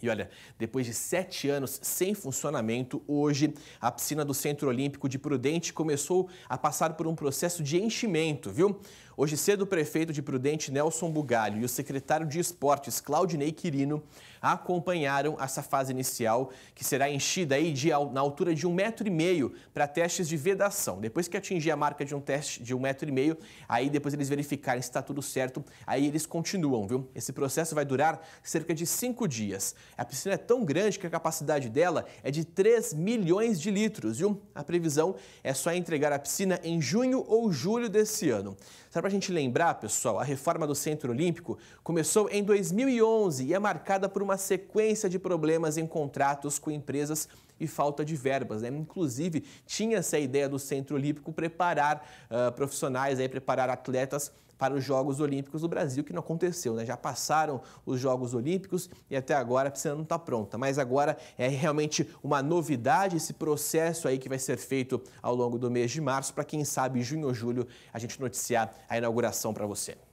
E olha, depois de sete anos sem funcionamento, hoje a piscina do Centro Olímpico de Prudente começou a passar por um processo de enchimento, viu? Hoje cedo, o prefeito de Prudente, Nelson Bugalho, e o secretário de Esportes, Claudinei Quirino, acompanharam essa fase inicial, que será enchida aí de, na altura de um metro e meio para testes de vedação. Depois que atingir a marca de um teste de um metro e meio, aí depois eles verificarem se está tudo certo, aí eles continuam, viu? Esse processo vai durar cerca de cinco dias. A piscina é tão grande que a capacidade dela é de 3 milhões de litros, viu? A previsão é só entregar a piscina em junho ou julho desse ano para a gente lembrar, pessoal, a reforma do Centro Olímpico começou em 2011 e é marcada por uma sequência de problemas em contratos com empresas e falta de verbas. Né? Inclusive, tinha essa ideia do Centro Olímpico preparar uh, profissionais, aí, preparar atletas para os Jogos Olímpicos do Brasil, que não aconteceu, né? Já passaram os Jogos Olímpicos e até agora a piscina não está pronta. Mas agora é realmente uma novidade esse processo aí que vai ser feito ao longo do mês de março, para quem sabe junho ou julho a gente noticiar a inauguração para você.